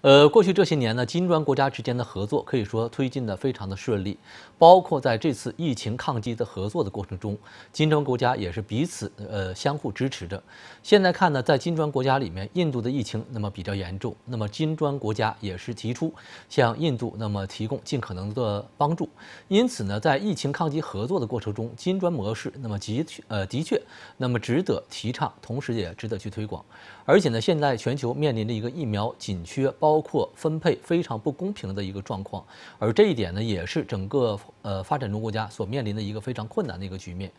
呃，过去这些年呢，金砖国家之间的合作可以说推进的非常的顺利，包括在这次疫情抗击的合作的过程中，金砖国家也是彼此呃相互支持的。现在看呢，在金砖国家里面，印度的疫情那么比较严重，那么金砖国家也是提出向印度那么提供尽可能的帮助。因此呢，在疫情抗击合作的过程中，金砖模式那么的确呃的确那么值得提倡，同时也值得去推广。而且呢，现在全球面临着一个疫苗紧缺包。包括分配非常不公平的一个状况，而这一点呢，也是整个呃发展中国家所面临的一个非常困难的一个局面。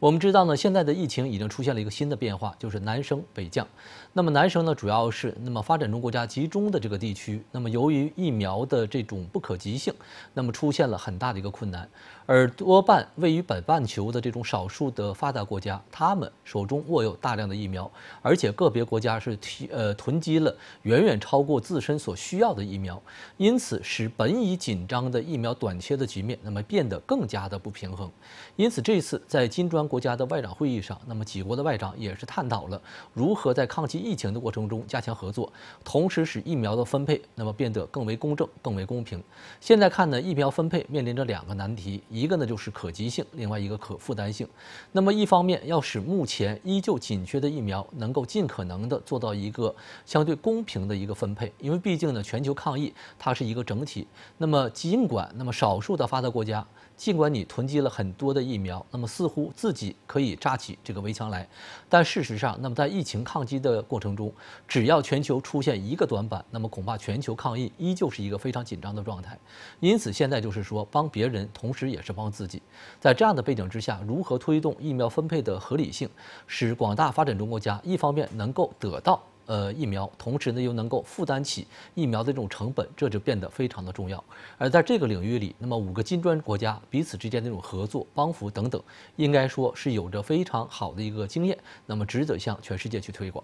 我们知道呢，现在的疫情已经出现了一个新的变化，就是南升北降。那么南升呢，主要是那么发展中国家集中的这个地区，那么由于疫苗的这种不可及性，那么出现了很大的一个困难。而多半位于北半球的这种少数的发达国家，他们手中握有大量的疫苗，而且个别国家是提呃囤积了远远超过自身。所需要的疫苗，因此使本已紧张的疫苗短缺的局面，那么变得更加的不平衡。因此，这一次在金砖国家的外长会议上，那么几国的外长也是探讨了如何在抗击疫情的过程中加强合作，同时使疫苗的分配那么变得更为公正、更为公平。现在看呢，疫苗分配面临着两个难题，一个呢就是可及性，另外一个可负担性。那么一方面要使目前依旧紧缺的疫苗能够尽可能的做到一个相对公平的一个分配，因为。毕竟呢，全球抗疫它是一个整体。那么尽管那么少数的发达国家，尽管你囤积了很多的疫苗，那么似乎自己可以扎起这个围墙来，但事实上，那么在疫情抗击的过程中，只要全球出现一个短板，那么恐怕全球抗疫依旧是一个非常紧张的状态。因此，现在就是说，帮别人同时也是帮自己。在这样的背景之下，如何推动疫苗分配的合理性，使广大发展中国家一方面能够得到。呃，疫苗，同时呢又能够负担起疫苗的这种成本，这就变得非常的重要。而在这个领域里，那么五个金砖国家彼此之间的这种合作、帮扶等等，应该说是有着非常好的一个经验，那么值得向全世界去推广。